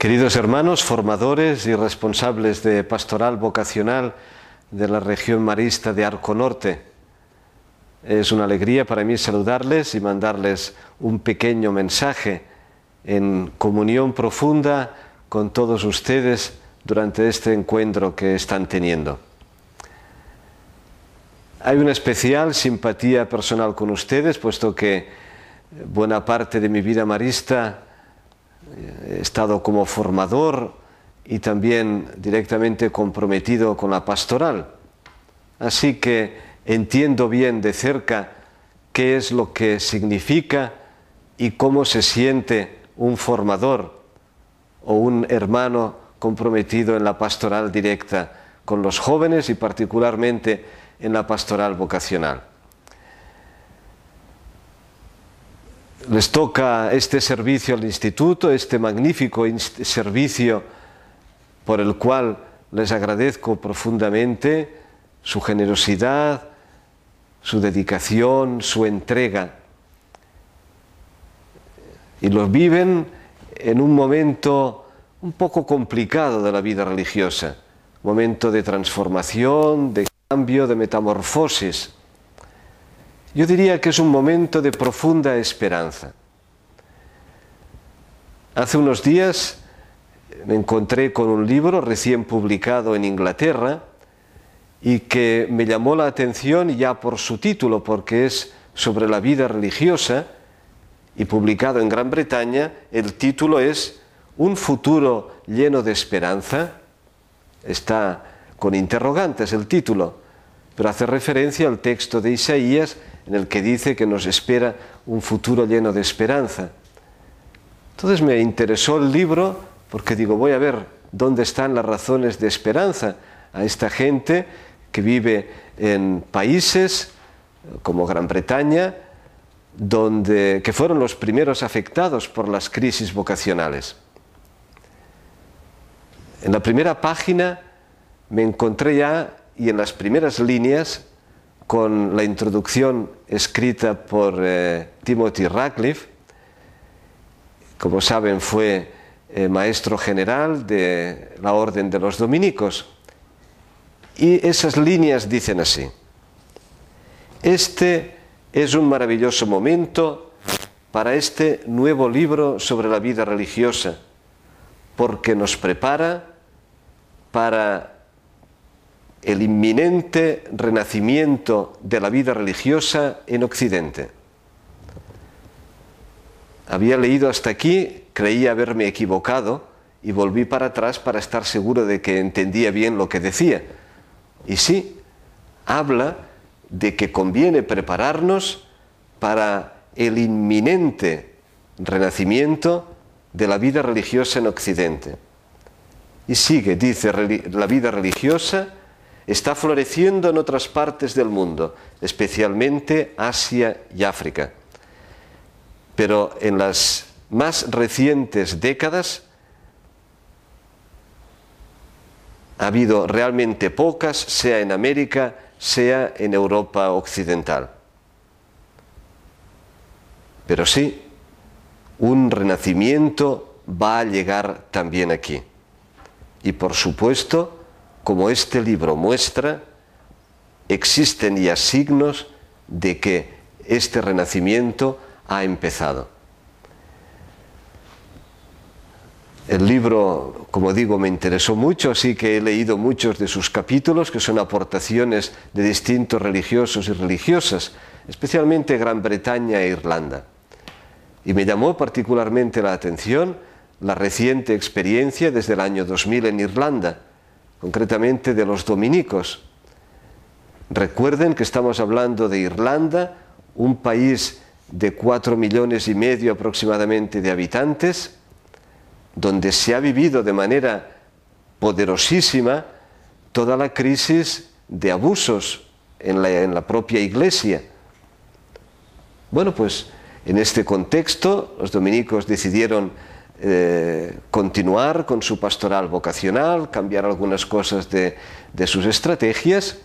Queridos hermanos, formadores y responsables de pastoral vocacional de la región marista de Arco Norte, es una alegría para mí saludarles y mandarles un pequeño mensaje en comunión profunda con todos ustedes durante este encuentro que están teniendo. Hay una especial simpatía personal con ustedes, puesto que buena parte de mi vida marista he eh, estado como formador y también directamente comprometido con la pastoral. Así que entiendo bien de cerca qué es lo que significa y cómo se siente un formador o un hermano comprometido en la pastoral directa con los jóvenes y particularmente en la pastoral vocacional. les toca este servicio al instituto, este magnífico servicio por el cual les agradezco profundamente su generosidad, su dedicación, su entrega. Y los viven en un momento un poco complicado de la vida religiosa, momento de transformación, de cambio, de metamorfosis. Yo diría que es un momento de profunda esperanza. Hace unos días me encontré con un libro recién publicado en Inglaterra y que me llamó la atención ya por su título, porque es sobre la vida religiosa y publicado en Gran Bretaña, el título es Un futuro lleno de esperanza. Está con interrogantes el título, pero hace referencia al texto de Isaías en el que dice que nos espera un futuro lleno de esperanza. Entonces me interesó el libro porque digo, voy a ver dónde están las razones de esperanza a esta gente que vive en países como Gran Bretaña, donde, que fueron los primeros afectados por las crisis vocacionales. En la primera página me encontré ya, y en las primeras líneas, con la introducción escrita por eh, Timothy Radcliffe. Como saben, fue eh, maestro general de la Orden de los Dominicos. Y esas líneas dicen así. Este es un maravilloso momento para este nuevo libro sobre la vida religiosa, porque nos prepara para el inminente renacimiento de la vida religiosa en Occidente. Había leído hasta aquí, creía haberme equivocado y volví para atrás para estar seguro de que entendía bien lo que decía. Y sí, habla de que conviene prepararnos para el inminente renacimiento de la vida religiosa en Occidente. Y sigue, dice, la vida religiosa está floreciendo en otras partes del mundo, especialmente Asia y África. Pero en las más recientes décadas ha habido realmente pocas, sea en América, sea en Europa Occidental. Pero sí, un renacimiento va a llegar también aquí. Y por supuesto, como este libro muestra, existen ya signos de que este renacimiento ha empezado. El libro, como digo, me interesó mucho, así que he leído muchos de sus capítulos, que son aportaciones de distintos religiosos y religiosas, especialmente Gran Bretaña e Irlanda. Y me llamó particularmente la atención la reciente experiencia desde el año 2000 en Irlanda, concretamente de los dominicos. Recuerden que estamos hablando de Irlanda, un país de cuatro millones y medio aproximadamente de habitantes, donde se ha vivido de manera poderosísima toda la crisis de abusos en la, propia iglesia. Bueno, pues en este contexto los dominicos decidieron eh, continuar con su pastoral vocacional, cambiar algunas cosas de, sus estrategias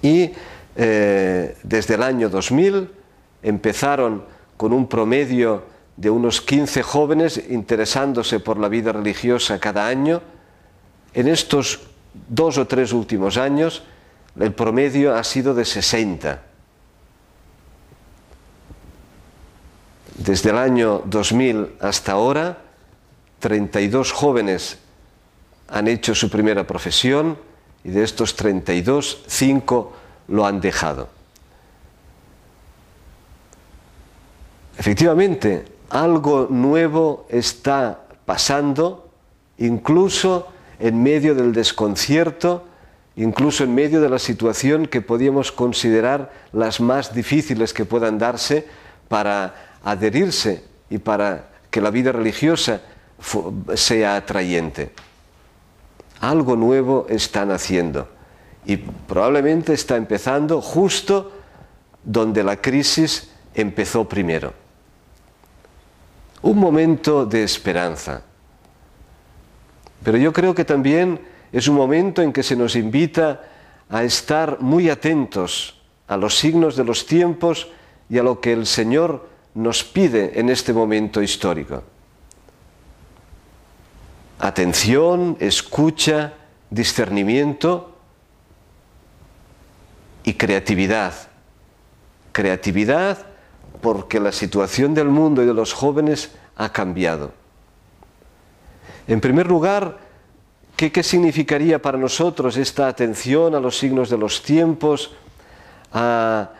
y eh, desde el año 2000 empezaron con un promedio de unos 15 jóvenes interesándose por la vida religiosa cada año. En estos dos o tres últimos años el promedio ha sido de 60 Desde el año 2000 hasta ahora, 32 jóvenes han hecho su primera profesión y de estos 32, 5 lo han dejado. Efectivamente, algo nuevo está pasando, incluso en medio del desconcierto, incluso en medio de la situación que podíamos considerar las más difíciles que puedan darse para adherirse y para que la vida religiosa sea atrayente. Algo nuevo están haciendo y probablemente está empezando justo donde la crisis empezó primero. Un momento de esperanza. Pero yo creo que también es un momento en que se nos invita a estar muy atentos a los signos de los tiempos y a lo que el Señor nos pide en este momento histórico. Atención, escucha, discernimiento y creatividad. Creatividad porque la situación del mundo y de los jóvenes ha cambiado. En primer lugar, ¿qué, significaría para nosotros esta atención a los signos de los tiempos, a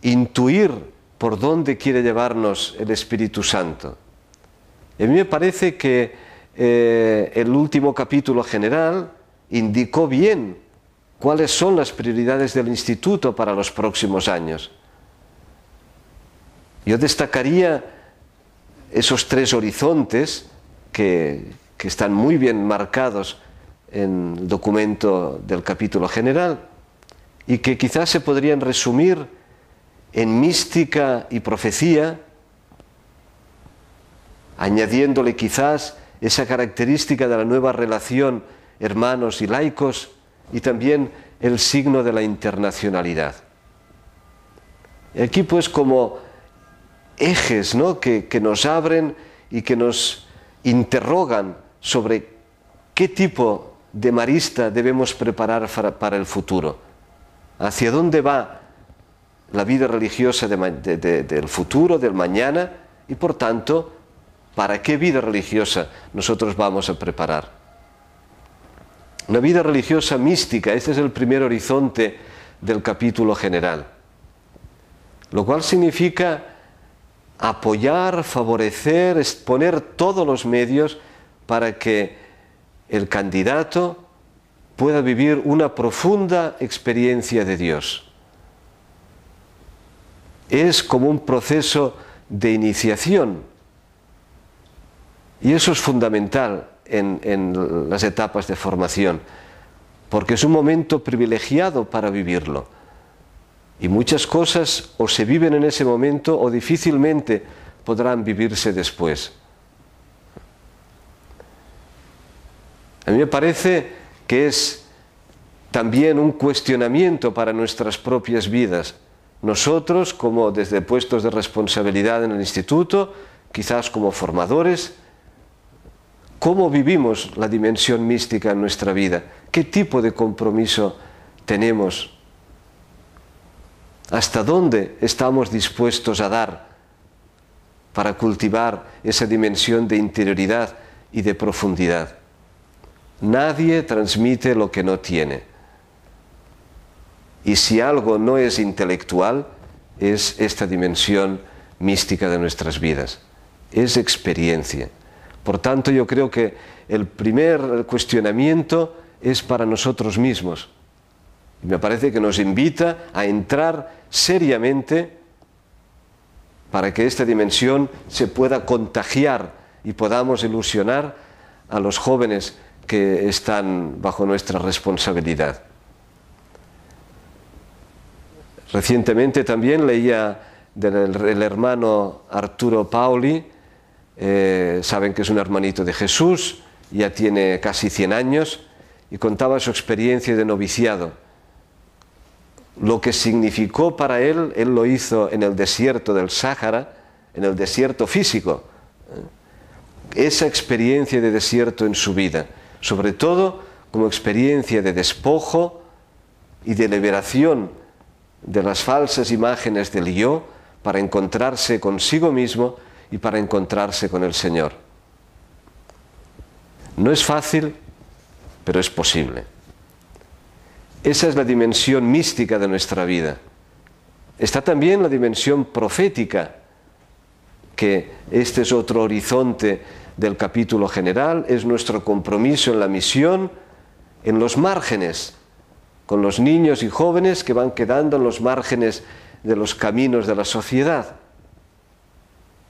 intuir por dónde quiere llevarnos el Espíritu Santo. a mí me parece que eh, el último capítulo general indicó bien cuáles son las prioridades del instituto para los próximos años. Yo destacaría esos tres horizontes que están muy bien marcados en el documento del capítulo general y que quizás se podrían resumir en mística y profecía, añadiéndole quizás esa característica de la nueva relación hermanos y laicos y también el signo de la internacionalidad. Aquí pues como ejes ¿no? que, que nos abren y que nos interrogan sobre qué tipo de marista debemos preparar para el futuro, hacia dónde va la vida religiosa del futuro, del mañana, y por tanto, ¿para qué vida religiosa nosotros vamos a preparar? Una vida religiosa mística, este es el primer horizonte del capítulo general, lo cual significa apoyar, favorecer, exponer todos los medios para que el candidato pueda vivir una profunda experiencia de Dios es como un proceso de iniciación. Y eso es fundamental en, las etapas de formación, porque es un momento privilegiado para vivirlo. Y muchas cosas o se viven en ese momento o difícilmente podrán vivirse después. A mí me parece que es también un cuestionamiento para nuestras propias vidas, nosotros, como desde puestos de responsabilidad en el instituto, quizás como formadores, ¿cómo vivimos la dimensión mística en nuestra vida? ¿Qué tipo de compromiso tenemos? ¿Hasta dónde estamos dispuestos a dar para cultivar esa dimensión de interioridad y de profundidad? Nadie transmite lo que no tiene. Y si algo no es intelectual, es esta dimensión mística de nuestras vidas. Es experiencia. Por tanto, yo creo que el primer cuestionamiento es para nosotros mismos. me parece que nos invita a entrar seriamente para que esta dimensión se pueda contagiar y podamos ilusionar a los jóvenes que están bajo nuestra responsabilidad. Recientemente también leía del hermano Arturo Paoli, eh, saben que es un hermanito de Jesús, ya tiene casi 100 años, y contaba su experiencia de noviciado. Lo que significó para él, él lo hizo en el desierto del Sáhara, en el desierto físico. ¿eh? Esa experiencia de desierto en su vida, sobre todo como experiencia de despojo y de liberación de las falsas imágenes del yo para encontrarse consigo mismo y para encontrarse con el Señor. No es fácil, pero es posible. Esa es la dimensión mística de nuestra vida. Está también la dimensión profética, que este es otro horizonte del capítulo general, es nuestro compromiso en la misión, en los márgenes, con los niños y jóvenes que van quedando en los márgenes de los caminos de la sociedad.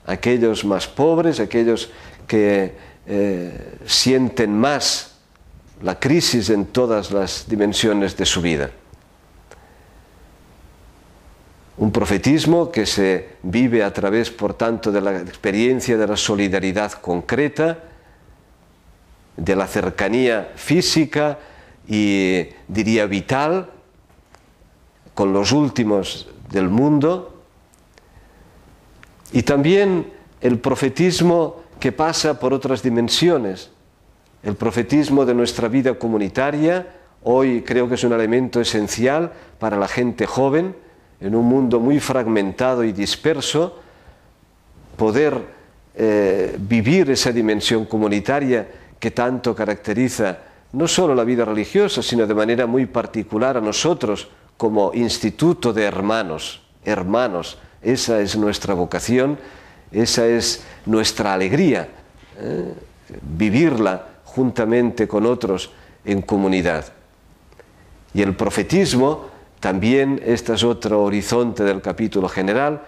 Aquellos más pobres, aquellos que eh, sienten más la crisis en todas las dimensiones de su vida. Un profetismo que se vive a través, por tanto, de la experiencia de la solidaridad concreta, de la cercanía física, y diría vital con los últimos del mundo, y también el profetismo que pasa por otras dimensiones, el profetismo de nuestra vida comunitaria, hoy creo que es un elemento esencial para la gente joven, en un mundo muy fragmentado y disperso, poder eh, vivir esa dimensión comunitaria que tanto caracteriza no solo la vida religiosa, sino de manera muy particular a nosotros como instituto de hermanos, hermanos. Esa es nuestra vocación, esa es nuestra alegría, ¿eh? vivirla juntamente con otros en comunidad. Y el profetismo, también, este es otro horizonte del capítulo general,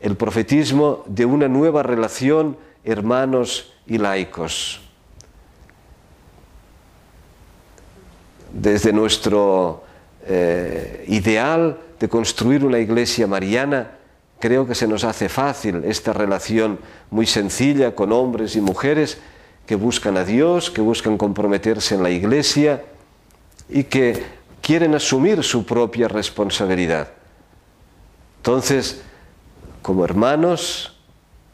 el profetismo de una nueva relación hermanos y laicos. desde nuestro eh, ideal de construir una iglesia mariana, creo que se nos hace fácil esta relación muy sencilla con hombres y mujeres que buscan a Dios, que buscan comprometerse en la iglesia y que quieren asumir su propia responsabilidad. Entonces, como hermanos,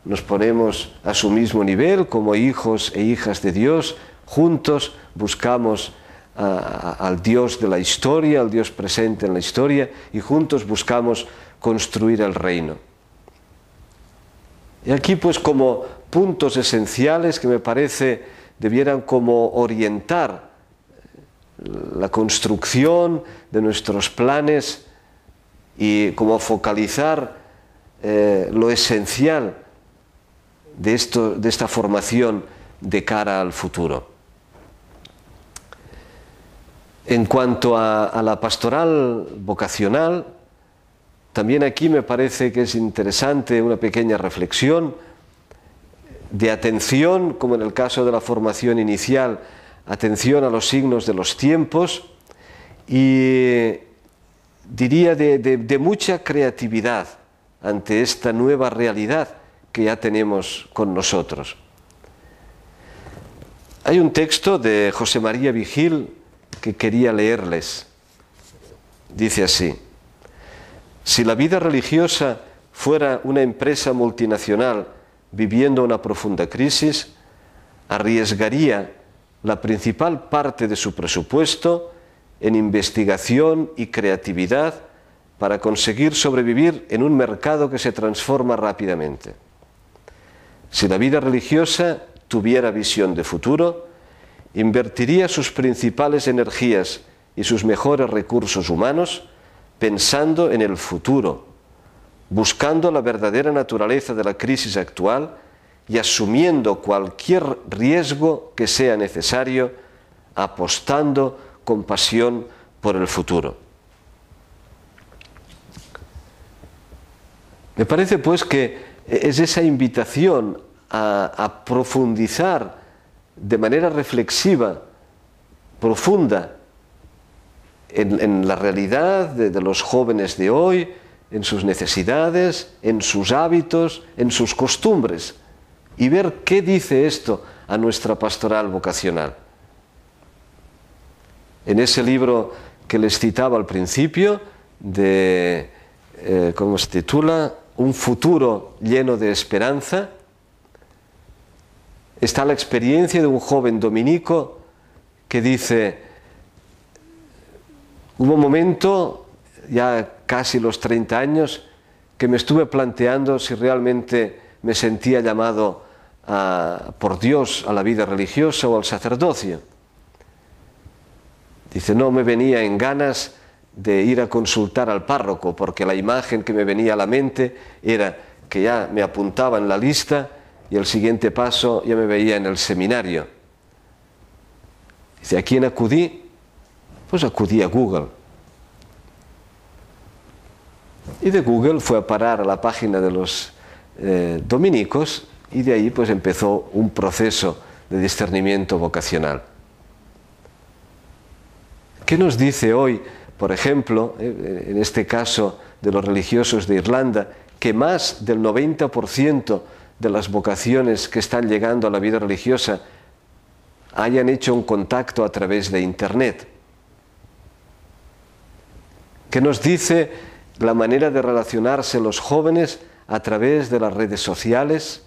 nos ponemos a su mismo nivel, como hijos e hijas de Dios, juntos buscamos al Dios de la historia, al Dios presente en la historia, y juntos buscamos construir el reino. Y aquí pues como puntos esenciales que me parece debieran como orientar eh, la construcción de nuestros planes y como focalizar eh, lo esencial de esta formación de cara al futuro. En cuanto a, la pastoral vocacional, también aquí me parece que es interesante una pequeña reflexión de atención, como en el caso de la formación inicial, atención a los signos de los tiempos y diría de mucha creatividad ante esta nueva realidad que ya tenemos con nosotros. Hay un texto de José María Vigil quería leerles. Dice así, si la vida religiosa fuera una empresa multinacional viviendo una profunda crisis, arriesgaría la principal parte de su presupuesto en investigación y creatividad para conseguir sobrevivir en un mercado que se transforma rápidamente. Si la vida religiosa tuviera visión de futuro, invertiría sus principales energías y sus mejores recursos humanos pensando en el futuro, buscando la verdadera naturaleza de la crisis actual y asumiendo cualquier riesgo que sea necesario, apostando con pasión por el futuro. Me parece pues que es esa invitación a, profundizar de manera reflexiva, profunda, en, la realidad de, los jóvenes de hoy, en sus necesidades, en sus hábitos, en sus costumbres, y ver qué dice esto a nuestra pastoral vocacional. En ese libro que les citaba al principio, de, eh, ¿cómo se titula? Un futuro lleno de esperanza, está la experiencia de un joven dominico que dice, hubo un momento, ya casi los 30 años, que me estuve planteando si realmente me sentía llamado por Dios a la vida religiosa o al sacerdocio. Dice, no me venía en ganas de ir a consultar al párroco, porque la imagen que me venía a la mente era que ya me apuntaba en la lista y el siguiente paso ya me veía en el seminario. Dice, ¿a quién acudí? Pues acudí a Google. Y de Google fue a parar a la página de los eh, dominicos y de ahí pues empezó un proceso de discernimiento vocacional. ¿Qué nos dice hoy, por ejemplo, eh, en este caso de los religiosos de Irlanda, que más del 90% de las vocaciones que están llegando a la vida religiosa hayan hecho un contacto a través de Internet. ¿Qué nos dice la manera de relacionarse los jóvenes a través de las redes sociales?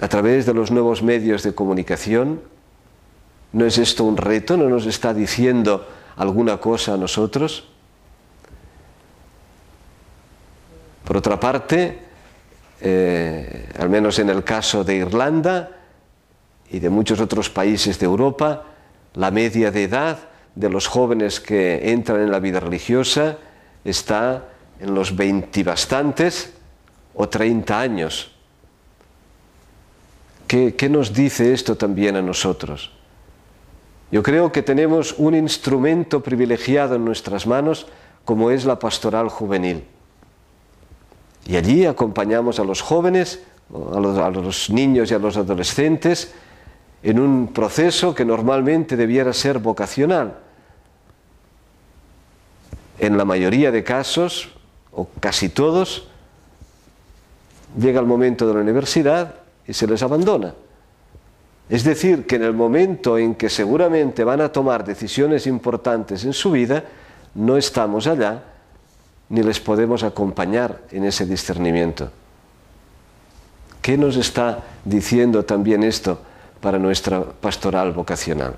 a través de los nuevos medios de comunicación? ¿No es esto un reto? ¿No nos está diciendo alguna cosa a nosotros? Por otra parte, eh, al menos en el caso de Irlanda y de muchos otros países de Europa, la media de edad de los jóvenes que entran en la vida religiosa está en los veintibastantes o treinta años. ¿Qué, nos dice esto también a nosotros? Yo creo que tenemos un instrumento privilegiado en nuestras manos como es la pastoral juvenil. Y allí acompañamos a los jóvenes, a los, niños y a los adolescentes en un proceso que normalmente debiera ser vocacional. En la mayoría de casos, o casi todos, llega el momento de la universidad y se les abandona. Es decir, que en el momento en que seguramente van a tomar decisiones importantes en su vida, no estamos allá ni les podemos acompañar en ese discernimiento. ¿Qué nos está diciendo también esto para nuestra pastoral vocacional?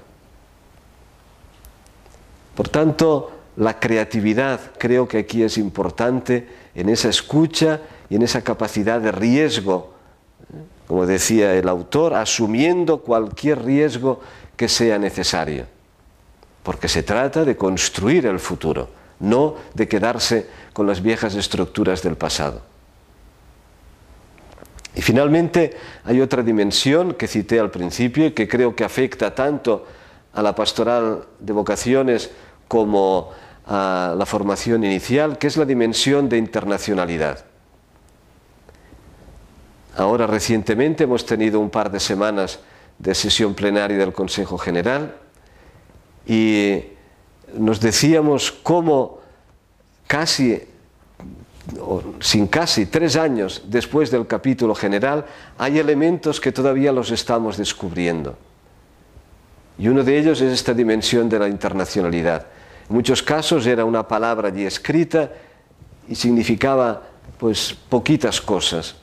Por tanto, la creatividad creo que aquí es importante en esa escucha y en esa capacidad de riesgo, como decía el autor, asumiendo cualquier riesgo que sea necesario, porque se trata de construir el futuro no de quedarse con las viejas estructuras del pasado. Y finalmente hay otra dimensión que cité al principio y que creo que afecta tanto a la pastoral de vocaciones como a la formación inicial, que es la dimensión de internacionalidad. Ahora recientemente hemos tenido un par de semanas de sesión plenaria del Consejo General y nos decíamos cómo casi, sin casi, tres años después del capítulo general, hay elementos que todavía los estamos descubriendo. Y uno de ellos es esta dimensión de la internacionalidad. En muchos casos era una palabra allí escrita y significaba pues poquitas cosas.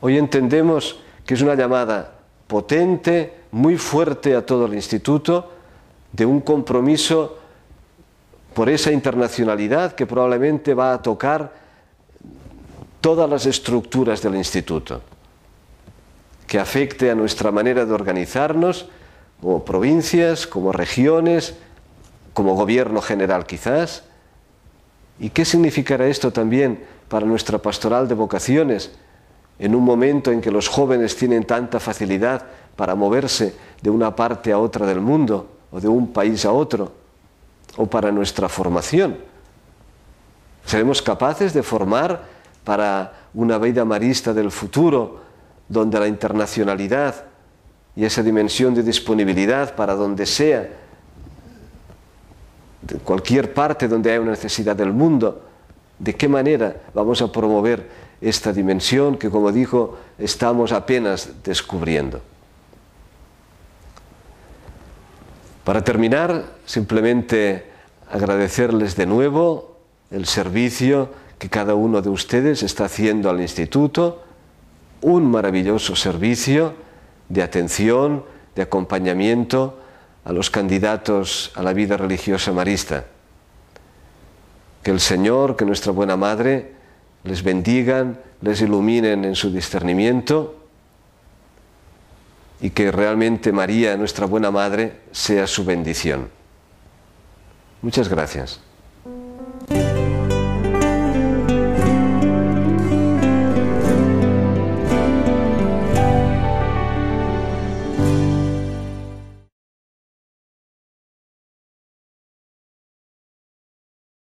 Hoy entendemos que es una llamada potente, muy fuerte a todo el instituto, de un compromiso por esa internacionalidad que probablemente va a tocar todas las estructuras del instituto, que afecte a nuestra manera de organizarnos como provincias, como regiones, como gobierno general quizás. ¿Y qué significará esto también para nuestra pastoral de vocaciones en un momento en que los jóvenes tienen tanta facilidad para moverse de una parte a otra del mundo o de un país a otro? o para nuestra formación. Seremos capaces de formar para una vida marista del futuro, donde la internacionalidad y esa dimensión de disponibilidad para donde sea, cualquier parte donde haya una necesidad del mundo, ¿de qué manera vamos a promover esta dimensión que, como dijo, estamos apenas descubriendo? Para terminar, simplemente agradecerles de nuevo el servicio que cada uno de ustedes está haciendo al instituto, un maravilloso servicio de atención, de acompañamiento a los candidatos a la vida religiosa marista. Que el Señor, que nuestra buena Madre, les bendigan, les iluminen en su discernimiento y que realmente María, nuestra buena Madre, sea su bendición. Muchas gracias.